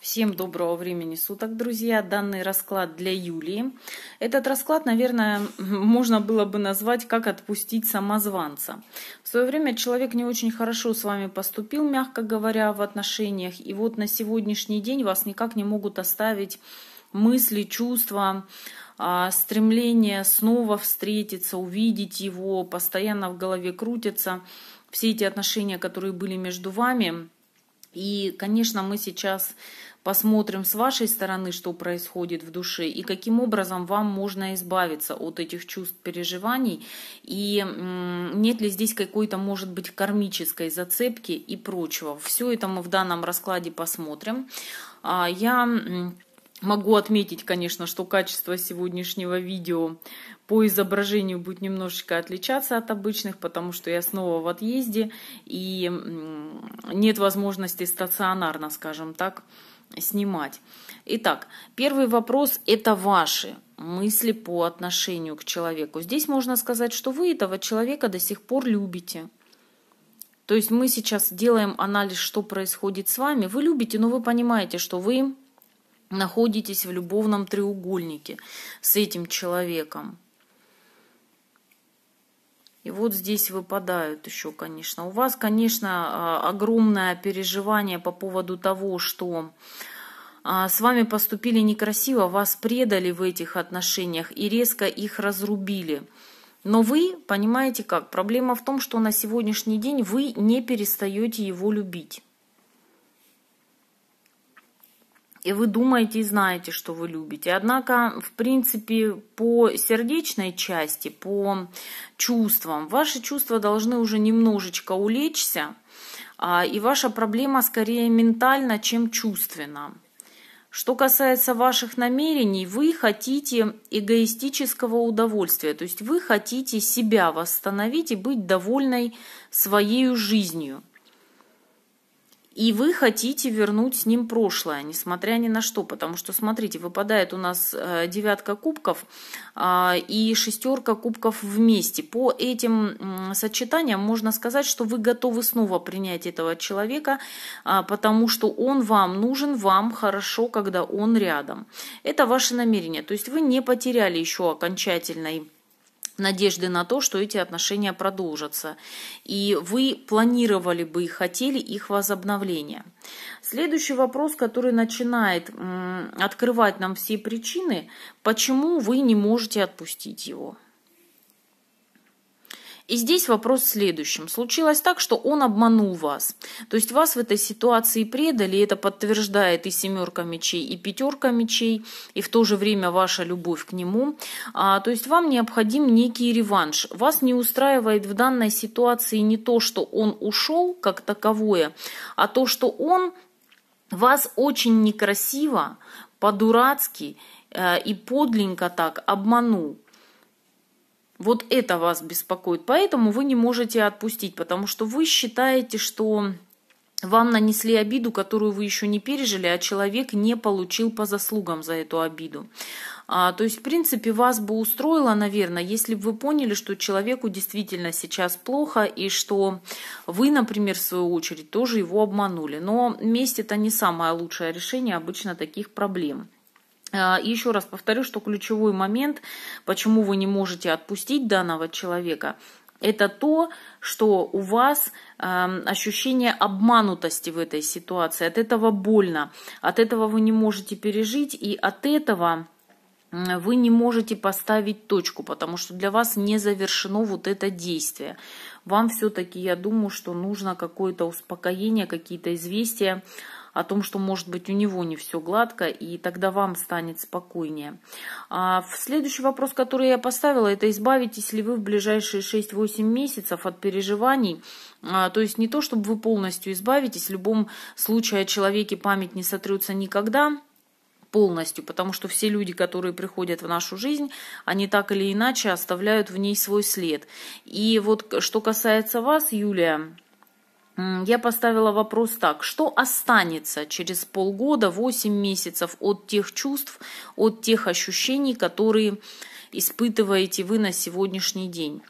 Всем доброго времени суток, друзья. Данный расклад для Юлии. Этот расклад, наверное, можно было бы назвать «Как отпустить самозванца». В свое время человек не очень хорошо с вами поступил, мягко говоря, в отношениях. И вот на сегодняшний день вас никак не могут оставить мысли, чувства, а, стремление снова встретиться, увидеть его, постоянно в голове крутятся все эти отношения, которые были между вами – и, конечно, мы сейчас Посмотрим с вашей стороны, что происходит в душе и каким образом вам можно избавиться от этих чувств, переживаний и нет ли здесь какой-то, может быть, кармической зацепки и прочего. Все это мы в данном раскладе посмотрим. А, я Могу отметить, конечно, что качество сегодняшнего видео по изображению будет немножечко отличаться от обычных, потому что я снова в отъезде и нет возможности стационарно, скажем так, снимать. Итак, первый вопрос – это ваши мысли по отношению к человеку. Здесь можно сказать, что вы этого человека до сих пор любите. То есть мы сейчас делаем анализ, что происходит с вами. Вы любите, но вы понимаете, что вы находитесь в любовном треугольнике с этим человеком. И вот здесь выпадают еще, конечно. У вас, конечно, а, огромное переживание по поводу того, что а, с вами поступили некрасиво, вас предали в этих отношениях и резко их разрубили. Но вы понимаете как? Проблема в том, что на сегодняшний день вы не перестаете его любить. и вы думаете и знаете, что вы любите. Однако, в принципе, по сердечной части, по чувствам, ваши чувства должны уже немножечко улечься, а, и ваша проблема скорее ментальна, чем чувственна. Что касается ваших намерений, вы хотите эгоистического удовольствия, то есть вы хотите себя восстановить и быть довольной своей жизнью – и вы хотите вернуть с ним прошлое, несмотря ни на что, потому что, смотрите, выпадает у нас э, девятка кубков а, и шестерка кубков вместе. По этим сочетаниям можно сказать, что вы готовы снова принять этого человека, а, потому что он вам нужен, вам хорошо, когда он рядом. Это ваше намерение, то есть вы не потеряли еще окончательной надежды на то, что эти отношения продолжатся. И вы планировали бы и хотели их возобновления. Следующий вопрос, который начинает открывать нам все причины, почему вы не можете отпустить его. И здесь вопрос в следующем. Случилось так, что он обманул вас. То есть вас в этой ситуации предали, и это подтверждает и семерка мечей, и пятерка мечей, и в то же время ваша любовь к нему. А, то есть вам необходим некий реванш. Вас не устраивает в данной ситуации не то, что он ушел как таковое, а то, что он вас очень некрасиво, по-дурацки э, и подленько так обманул. Вот это вас беспокоит. Поэтому вы не можете отпустить, потому что вы считаете, что вам нанесли обиду, которую вы еще не пережили, а человек не получил по заслугам за эту обиду. А, то есть, в принципе, вас бы устроило, наверное, если бы вы поняли, что человеку действительно сейчас плохо, и что вы, например, в свою очередь, тоже его обманули. Но месть это не самое лучшее решение обычно таких проблем. А, еще раз повторю, что ключевой момент, почему вы не можете отпустить данного человека, это то, что у вас э, ощущение обманутости в этой ситуации. От этого больно, от этого вы не можете пережить, и от этого вы не можете поставить точку, потому что для вас не завершено вот это действие. Вам все-таки, я думаю, что нужно какое-то успокоение, какие-то известия о том, что, может быть, у него не все гладко, и тогда вам станет спокойнее. А следующий вопрос, который я поставила, это избавитесь ли вы в ближайшие 6-8 месяцев от переживаний, а, то есть не то, чтобы вы полностью избавитесь, в любом случае о человеке память не сотрется никогда, полностью, потому что все люди, которые приходят в нашу жизнь, они так или иначе оставляют в ней свой след. И вот что касается вас, Юлия, я поставила вопрос так, что останется через полгода, 8 месяцев от тех чувств, от тех ощущений, которые испытываете вы на сегодняшний день.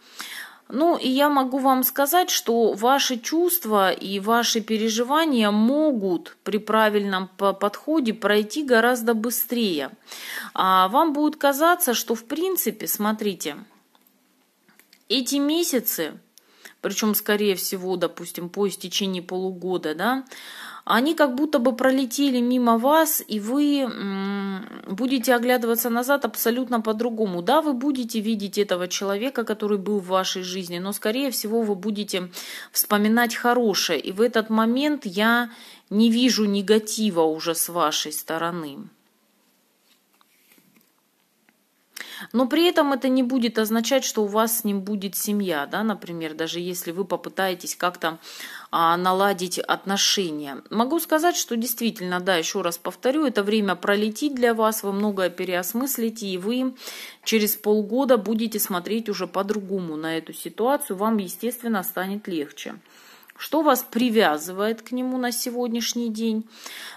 Ну и я могу вам сказать, что ваши чувства и ваши переживания могут при правильном подходе пройти гораздо быстрее. А вам будет казаться, что в принципе, смотрите, эти месяцы причем, скорее всего, допустим, по истечении полугода, да, они как будто бы пролетели мимо вас, и вы будете оглядываться назад абсолютно по-другому. Да, вы будете видеть этого человека, который был в вашей жизни, но, скорее всего, вы будете вспоминать хорошее. И в этот момент я не вижу негатива уже с вашей стороны. Но при этом это не будет означать, что у вас с ним будет семья, да, например, даже если вы попытаетесь как-то а, наладить отношения. Могу сказать, что действительно, да, еще раз повторю, это время пролетит для вас, вы многое переосмыслите, и вы через полгода будете смотреть уже по-другому на эту ситуацию, вам, естественно, станет легче что вас привязывает к нему на сегодняшний день.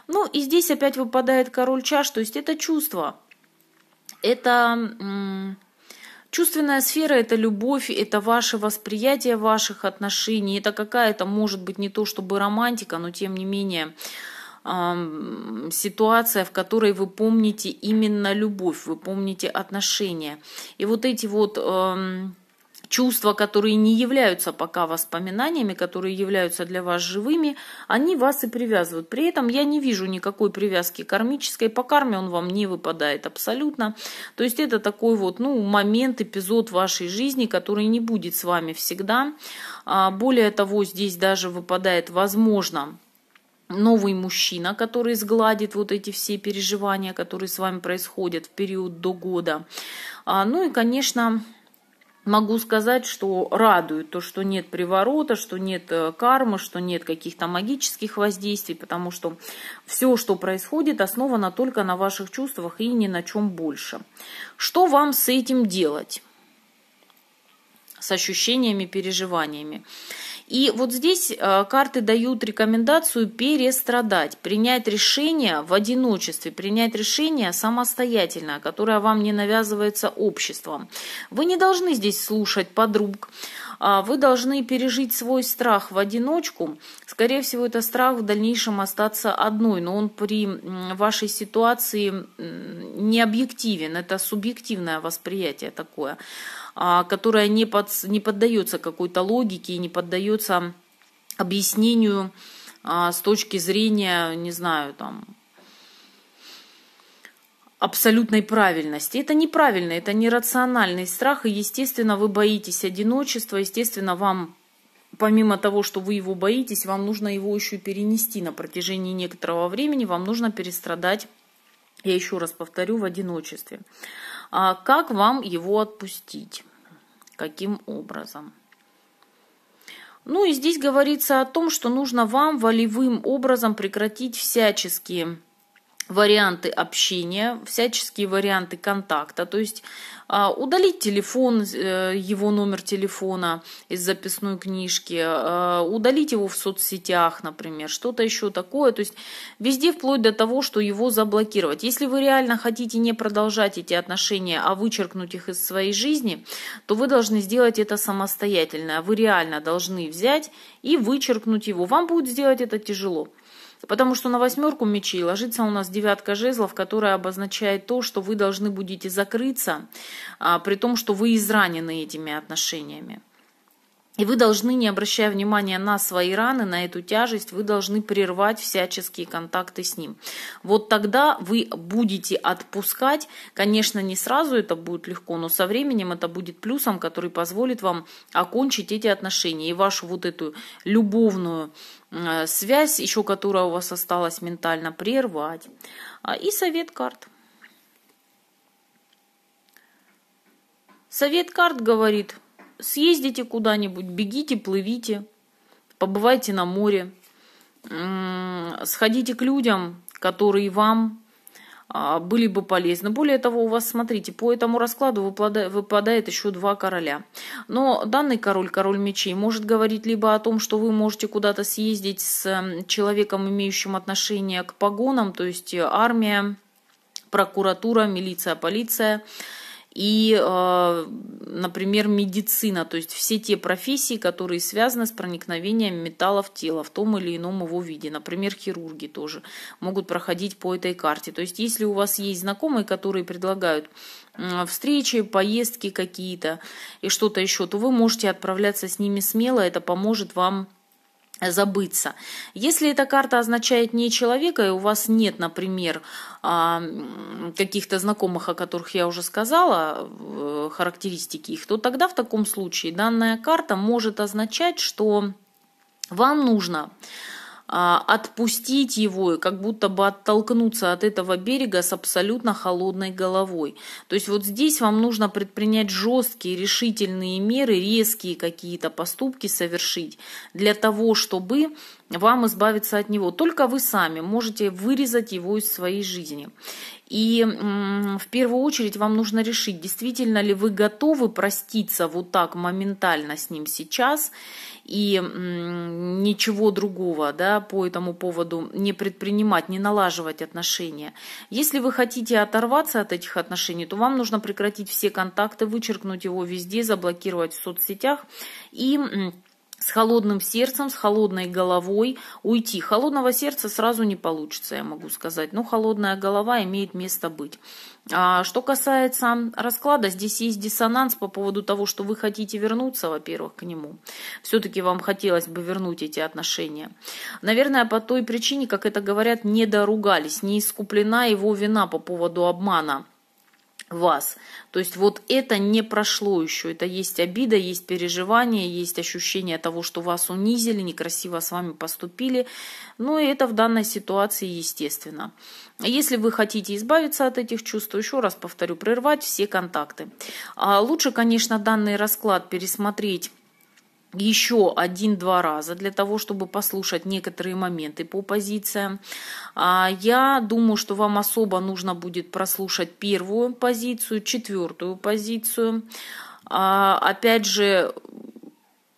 Ну и здесь опять выпадает король чаш, то есть это чувство это чувственная сфера – это любовь, это ваше восприятие ваших отношений, это какая-то, может быть, не то чтобы романтика, но тем не менее ситуация, в которой вы помните именно любовь, вы помните отношения. И вот эти вот чувства, которые не являются пока воспоминаниями, которые являются для вас живыми, они вас и привязывают. При этом я не вижу никакой привязки кармической, по карме он вам не выпадает абсолютно. То есть это такой вот ну, момент, эпизод вашей жизни, который не будет с вами всегда. А, более того, здесь даже выпадает, возможно, новый мужчина, который сгладит вот эти все переживания, которые с вами происходят в период до года. А, ну и, конечно, Могу сказать, что радует то, что нет приворота, что нет э, кармы, что нет каких-то магических воздействий, потому что все, что происходит, основано только на ваших чувствах и ни на чем больше. Что вам с этим делать? С ощущениями, переживаниями. И вот здесь э, карты дают рекомендацию перестрадать, принять решение в одиночестве, принять решение самостоятельно, которое вам не навязывается обществом. Вы не должны здесь слушать подруг, а вы должны пережить свой страх в одиночку. Скорее всего, это страх в дальнейшем остаться одной, но он при вашей ситуации не объективен, это субъективное восприятие такое. А, которая не, под, не поддается какой-то логике и не поддается объяснению а, с точки зрения, не знаю, там, абсолютной правильности. Это неправильно, это нерациональный страх, и, естественно, вы боитесь одиночества, естественно, вам помимо того, что вы его боитесь, вам нужно его еще перенести на протяжении некоторого времени, вам нужно перестрадать, я еще раз повторю, в одиночестве. А как вам его отпустить? Каким образом? Ну и здесь говорится о том, что нужно вам волевым образом прекратить всяческие варианты общения, всяческие варианты контакта, то есть а, удалить телефон, э, его номер телефона из записной книжки, а, удалить его в соцсетях, например, что-то еще такое, то есть везде вплоть до того, что его заблокировать. Если вы реально хотите не продолжать эти отношения, а вычеркнуть их из своей жизни, то вы должны сделать это самостоятельно, вы реально должны взять и вычеркнуть его. Вам будет сделать это тяжело. Потому что на восьмерку мечей ложится у нас девятка жезлов, которая обозначает то, что вы должны будете закрыться, а, при том, что вы изранены этими отношениями. И вы должны, не обращая внимания на свои раны, на эту тяжесть, вы должны прервать всяческие контакты с ним. Вот тогда вы будете отпускать, конечно, не сразу это будет легко, но со временем это будет плюсом, который позволит вам окончить эти отношения и вашу вот эту любовную э, связь, еще которая у вас осталась ментально, прервать. А, и совет карт. Совет карт говорит – съездите куда-нибудь, бегите, плывите, побывайте на море, сходите к людям, которые вам а, были бы полезны. Более того, у вас, смотрите, по этому раскладу выпадает еще два короля. Но данный король, король мечей, может говорить либо о том, что вы можете куда-то съездить с человеком, имеющим отношение к погонам, то есть армия, прокуратура, милиция, полиция – и, а, например, медицина, то есть все те профессии, которые связаны с проникновением металла в тело в том или ином его виде. Например, хирурги тоже могут проходить по этой карте. То есть если у вас есть знакомые, которые предлагают встречи, поездки какие-то и что-то еще, то вы можете отправляться с ними смело, это поможет вам забыться. Если эта карта означает не человека, и у вас нет, например, а, каких-то знакомых, о которых я уже сказала, э, характеристики их, то тогда в таком случае данная карта может означать, что вам нужно а, отпустить его и как будто бы оттолкнуться от этого берега с абсолютно холодной головой. То есть вот здесь вам нужно предпринять жесткие решительные меры, резкие какие-то поступки совершить для того, чтобы вам избавиться от него. Только вы сами можете вырезать его из своей жизни. И в первую очередь вам нужно решить, действительно ли вы готовы проститься вот так моментально с ним сейчас и ничего другого да, по этому поводу не предпринимать, не налаживать отношения. Если вы хотите оторваться от этих отношений, то вам нужно прекратить все контакты, вычеркнуть его везде, заблокировать в соцсетях и с холодным сердцем, с холодной головой уйти. Холодного сердца сразу не получится, я могу сказать. Но холодная голова имеет место быть. А что касается расклада, здесь есть диссонанс по поводу того, что вы хотите вернуться, во-первых, к нему. Все-таки вам хотелось бы вернуть эти отношения. Наверное, по той причине, как это говорят, не доругались, не искуплена его вина по поводу обмана вас. То есть вот это не прошло еще. Это есть обида, есть переживание, есть ощущение того, что вас унизили, некрасиво с вами поступили. но ну, это в данной ситуации естественно. Если вы хотите избавиться от этих чувств, еще раз повторю, прервать все контакты. А лучше, конечно, данный расклад пересмотреть еще один-два раза для того, чтобы послушать некоторые моменты по позициям. А, я думаю, что вам особо нужно будет прослушать первую позицию, четвертую позицию. А, опять же,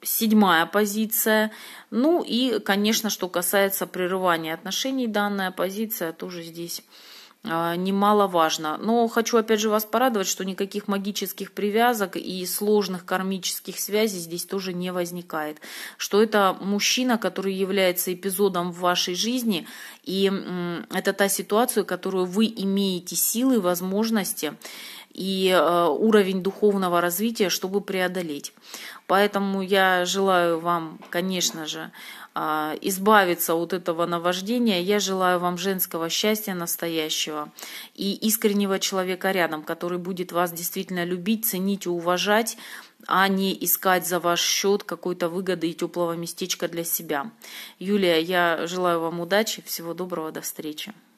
седьмая позиция. Ну и, конечно, что касается прерывания отношений, данная позиция тоже здесь а, немаловажно. Но хочу опять же вас порадовать, что никаких магических привязок и сложных кармических связей здесь тоже не возникает. Что это мужчина, который является эпизодом в вашей жизни, и это та ситуация, которую вы имеете силы, возможности и э, уровень духовного развития, чтобы преодолеть. Поэтому я желаю вам, конечно же, а, избавиться от этого наваждения. Я желаю вам женского счастья настоящего и искреннего человека рядом, который будет вас действительно любить, ценить и уважать, а не искать за ваш счет какой-то выгоды и теплого местечка для себя. Юлия, я желаю вам удачи, всего доброго, до встречи.